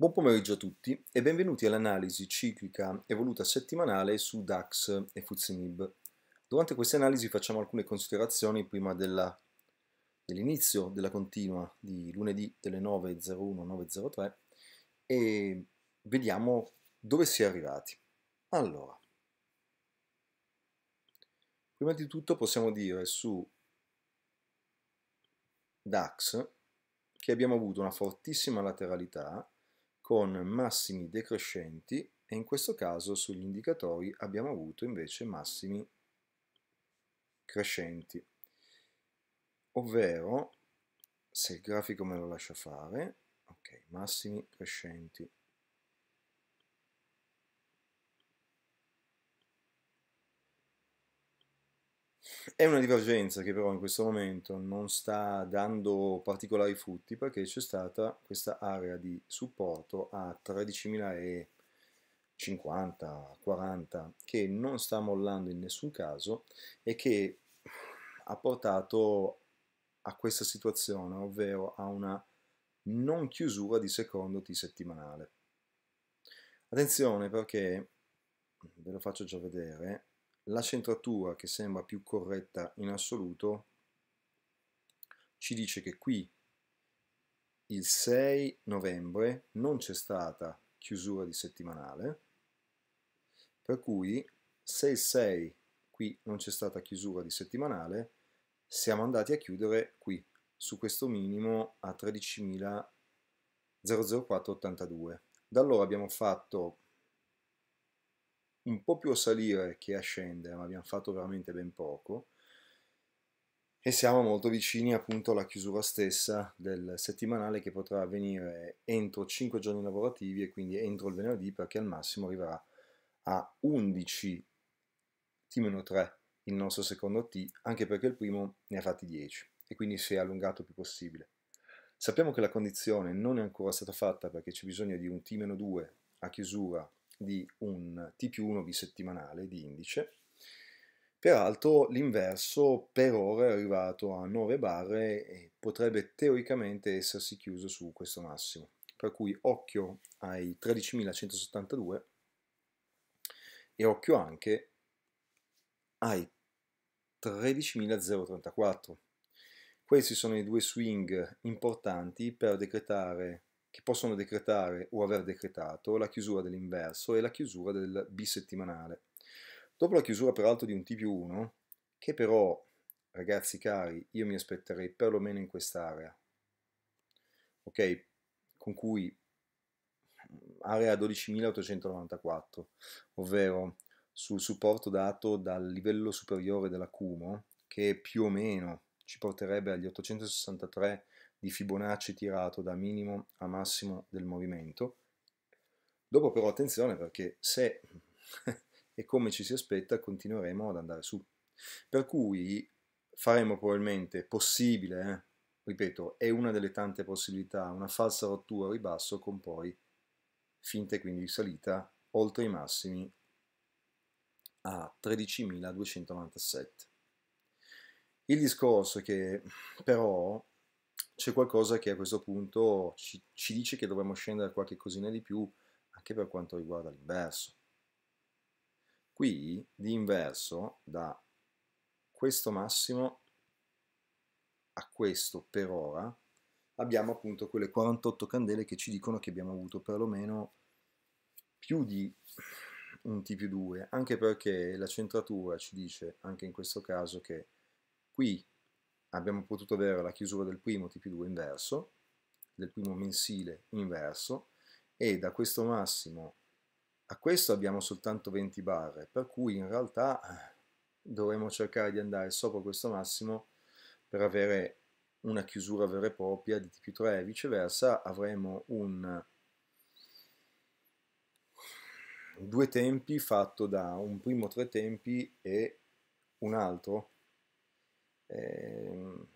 Buon pomeriggio a tutti e benvenuti all'analisi ciclica evoluta settimanale su DAX e FUZINIB. Durante queste analisi facciamo alcune considerazioni prima dell'inizio della continua di lunedì delle 9.01-9.03 e vediamo dove si è arrivati. Allora, prima di tutto possiamo dire su DAX che abbiamo avuto una fortissima lateralità con massimi decrescenti e in questo caso sugli indicatori abbiamo avuto invece massimi crescenti ovvero se il grafico me lo lascia fare ok massimi crescenti È una divergenza che però in questo momento non sta dando particolari frutti perché c'è stata questa area di supporto a 13.050-40 che non sta mollando in nessun caso e che ha portato a questa situazione, ovvero a una non chiusura di secondo T settimanale. Attenzione perché, ve lo faccio già vedere, la centratura che sembra più corretta in assoluto ci dice che qui il 6 novembre non c'è stata chiusura di settimanale, per cui se il 6 qui non c'è stata chiusura di settimanale, siamo andati a chiudere qui, su questo minimo a 13.004,82. Da allora abbiamo fatto un po' più a salire che a scendere, ma abbiamo fatto veramente ben poco. E siamo molto vicini appunto alla chiusura stessa del settimanale che potrà avvenire entro 5 giorni lavorativi e quindi entro il venerdì perché al massimo arriverà a 11 T-3 il nostro secondo T, anche perché il primo ne ha fatti 10 e quindi si è allungato il più possibile. Sappiamo che la condizione non è ancora stata fatta perché c'è bisogno di un T-2 a chiusura di un T più 1 bisettimanale di indice. Peraltro l'inverso per ora è arrivato a 9 barre e potrebbe teoricamente essersi chiuso su questo massimo. Per cui occhio ai 13.172 e occhio anche ai 13.034. Questi sono i due swing importanti per decretare che possono decretare o aver decretato la chiusura dell'inverso e la chiusura del bisettimanale. Dopo la chiusura peraltro di un TP1, che però, ragazzi cari, io mi aspetterei perlomeno in quest'area, ok? Con cui area 12.894, ovvero sul supporto dato dal livello superiore dell'acumo, che più o meno ci porterebbe agli 863 di Fibonacci tirato da minimo a massimo del movimento. Dopo però attenzione perché se e come ci si aspetta continueremo ad andare su. Per cui faremo probabilmente possibile, eh? ripeto, è una delle tante possibilità, una falsa rottura o ribasso con poi finte quindi di salita oltre i massimi a 13.297. Il discorso è che però c'è qualcosa che a questo punto ci, ci dice che dovremmo scendere qualche cosina di più anche per quanto riguarda l'inverso. Qui di inverso da questo massimo a questo per ora abbiamo appunto quelle 48 candele che ci dicono che abbiamo avuto perlomeno più di un T più 2, anche perché la centratura ci dice anche in questo caso che qui abbiamo potuto avere la chiusura del primo TP2 inverso, del primo mensile inverso, e da questo massimo a questo abbiamo soltanto 20 barre, per cui in realtà eh, dovremmo cercare di andare sopra questo massimo per avere una chiusura vera e propria di TP3 e viceversa avremo un due tempi fatto da un primo tre tempi e un altro Ehm,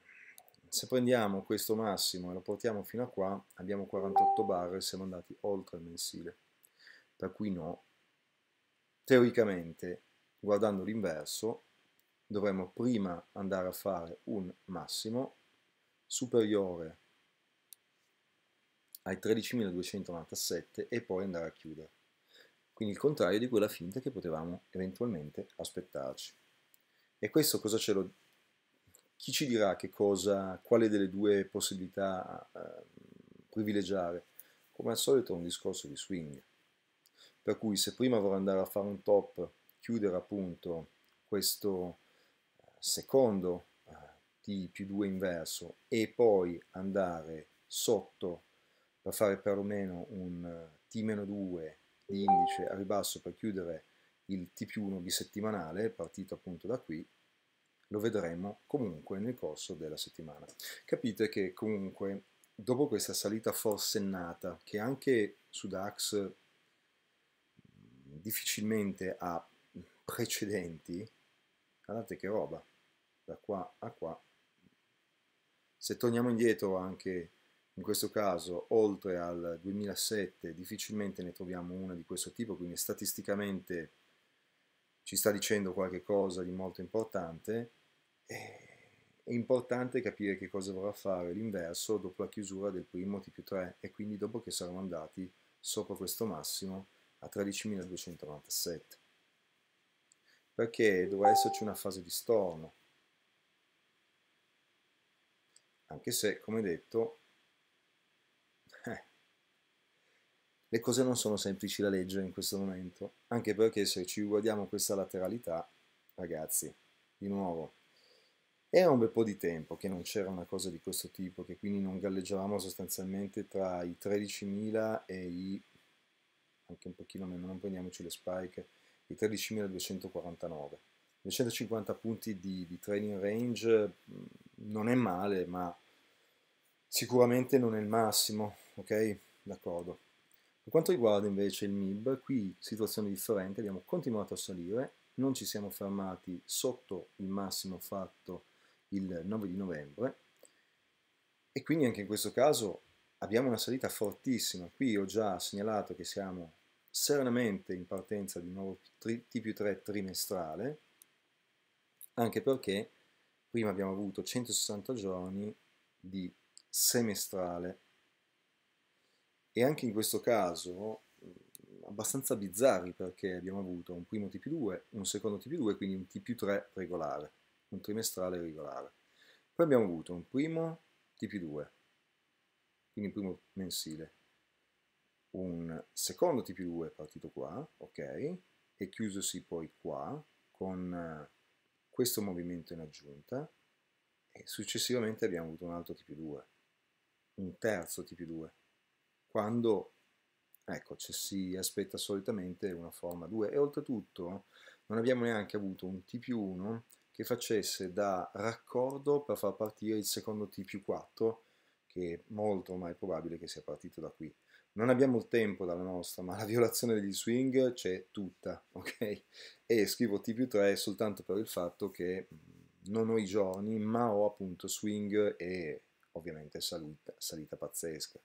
se prendiamo questo massimo e lo portiamo fino a qua, abbiamo 48 barre e siamo andati oltre il mensile. Per cui no, teoricamente, guardando l'inverso, dovremmo prima andare a fare un massimo superiore ai 13.297 e poi andare a chiudere. Quindi il contrario di quella finta che potevamo eventualmente aspettarci. E questo cosa ce lo chi ci dirà che cosa, quale delle due possibilità eh, privilegiare? Come al solito è un discorso di swing. Per cui se prima vorrò andare a fare un top, chiudere appunto questo eh, secondo eh, di più 2 inverso e poi andare sotto per fare perlomeno un eh, T-2 di indice a ribasso per chiudere il T più 1 bisettimanale, partito appunto da qui, lo vedremo comunque nel corso della settimana. Capite che comunque dopo questa salita forsennata che anche su DAX mm, difficilmente ha mm, precedenti, guardate che roba, da qua a qua. Se torniamo indietro anche in questo caso oltre al 2007 difficilmente ne troviamo una di questo tipo, quindi statisticamente ci sta dicendo qualche cosa di molto importante eh, è importante capire che cosa vorrà fare l'inverso dopo la chiusura del primo T più 3 e quindi dopo che saremo andati sopra questo massimo a 13.297 perché dovrà esserci una fase di storno anche se come detto eh, le cose non sono semplici da leggere in questo momento anche perché se ci guardiamo questa lateralità ragazzi di nuovo era un bel po' di tempo che non c'era una cosa di questo tipo, che quindi non galleggiavamo sostanzialmente tra i 13.000 e i, anche un pochino meno, non prendiamoci le spike, i 13.249. 250 punti di, di training range mm, non è male, ma sicuramente non è il massimo, ok? D'accordo. Per quanto riguarda invece il MIB, qui situazione differente, abbiamo continuato a salire, non ci siamo fermati sotto il massimo fatto il 9 di novembre e quindi anche in questo caso abbiamo una salita fortissima. Qui ho già segnalato che siamo serenamente in partenza di un nuovo T più 3 trimestrale, anche perché prima abbiamo avuto 160 giorni di semestrale e anche in questo caso mm, abbastanza bizzarri perché abbiamo avuto un primo T più 2, un secondo T più 2, quindi un T più 3 regolare un trimestrale regolare. Poi abbiamo avuto un primo TP2, quindi un primo mensile, un secondo TP2 partito qua, ok, e chiusosi poi qua con eh, questo movimento in aggiunta e successivamente abbiamo avuto un altro TP2, un terzo TP2, quando ecco, ci si aspetta solitamente una forma 2 e oltretutto non abbiamo neanche avuto un TP1 che facesse da raccordo per far partire il secondo T più 4, che è molto ma probabile che sia partito da qui. Non abbiamo il tempo dalla nostra, ma la violazione degli swing c'è tutta, ok? E scrivo T più 3 soltanto per il fatto che mm, non ho i giorni, ma ho appunto swing e ovviamente salita, salita pazzesca.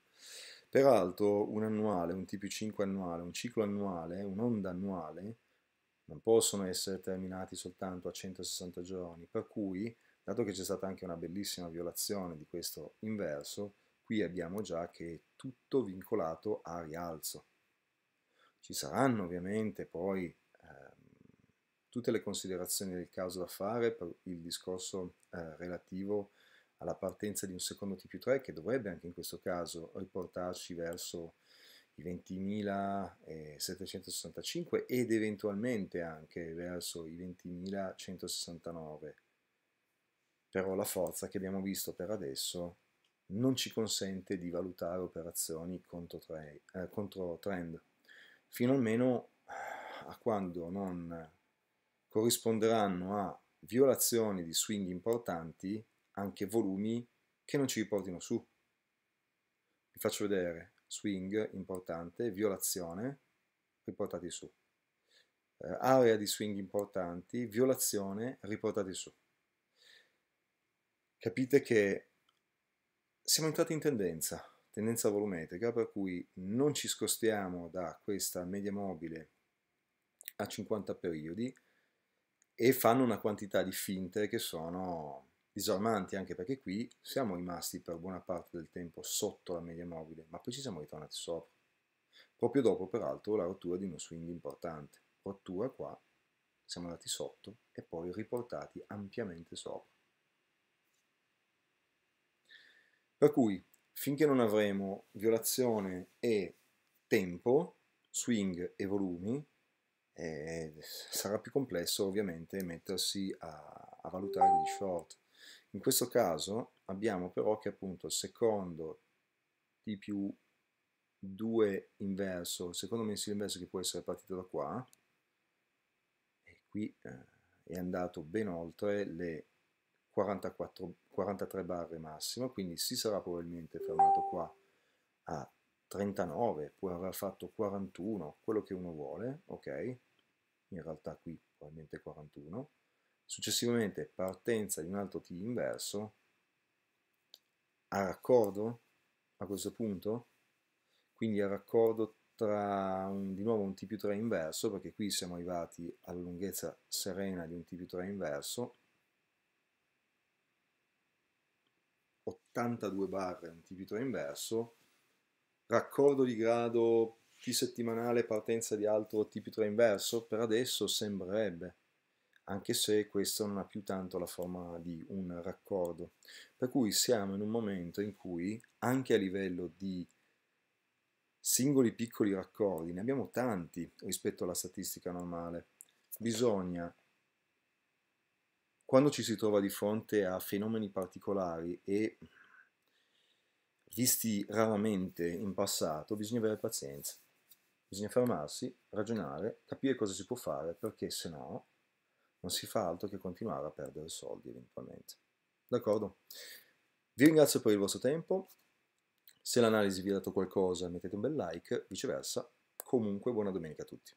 Peraltro un annuale, un T più 5 annuale, un ciclo annuale, un'onda annuale, non possono essere terminati soltanto a 160 giorni, per cui, dato che c'è stata anche una bellissima violazione di questo inverso, qui abbiamo già che è tutto vincolato a rialzo. Ci saranno ovviamente poi ehm, tutte le considerazioni del caso da fare per il discorso eh, relativo alla partenza di un secondo T più 3 che dovrebbe anche in questo caso riportarci verso 20.765 eh, ed eventualmente anche verso i 20.169. Però la forza che abbiamo visto per adesso non ci consente di valutare operazioni contro, tre, eh, contro trend, fino almeno eh, a quando non corrisponderanno a violazioni di swing importanti anche volumi che non ci riportino su. Vi faccio vedere, swing importante, violazione, riportati su. Eh, area di swing importanti, violazione, riportati su. Capite che siamo entrati in tendenza, tendenza volumetrica, per cui non ci scostiamo da questa media mobile a 50 periodi e fanno una quantità di finte che sono disarmanti anche perché qui siamo rimasti per buona parte del tempo sotto la media mobile, ma poi ci siamo ritornati sopra. Proprio dopo, peraltro, la rottura di uno swing importante. Rottura qua, siamo andati sotto e poi riportati ampiamente sopra. Per cui, finché non avremo violazione e tempo, swing e volumi, eh, sarà più complesso ovviamente mettersi a, a valutare gli short. In questo caso abbiamo però che appunto il secondo t più 2 inverso, il secondo mensile inverso che può essere partito da qua, e qui eh, è andato ben oltre le 44, 43 barre massimo, quindi si sarà probabilmente fermato qua a 39, può aver fatto 41, quello che uno vuole, ok? In realtà qui probabilmente 41, successivamente partenza di un altro t inverso a raccordo a questo punto, quindi a raccordo tra un, di nuovo un t più 3 inverso, perché qui siamo arrivati alla lunghezza serena di un t più 3 inverso, 82 barre un t più 3 inverso, raccordo di grado t settimanale partenza di altro t più 3 inverso, per adesso sembrerebbe anche se questo non ha più tanto la forma di un raccordo. Per cui siamo in un momento in cui anche a livello di singoli piccoli raccordi, ne abbiamo tanti rispetto alla statistica normale, bisogna, quando ci si trova di fronte a fenomeni particolari e visti raramente in passato, bisogna avere pazienza. Bisogna fermarsi, ragionare, capire cosa si può fare, perché se no non si fa altro che continuare a perdere soldi eventualmente. D'accordo? Vi ringrazio per il vostro tempo, se l'analisi vi ha dato qualcosa mettete un bel like, viceversa, comunque buona domenica a tutti.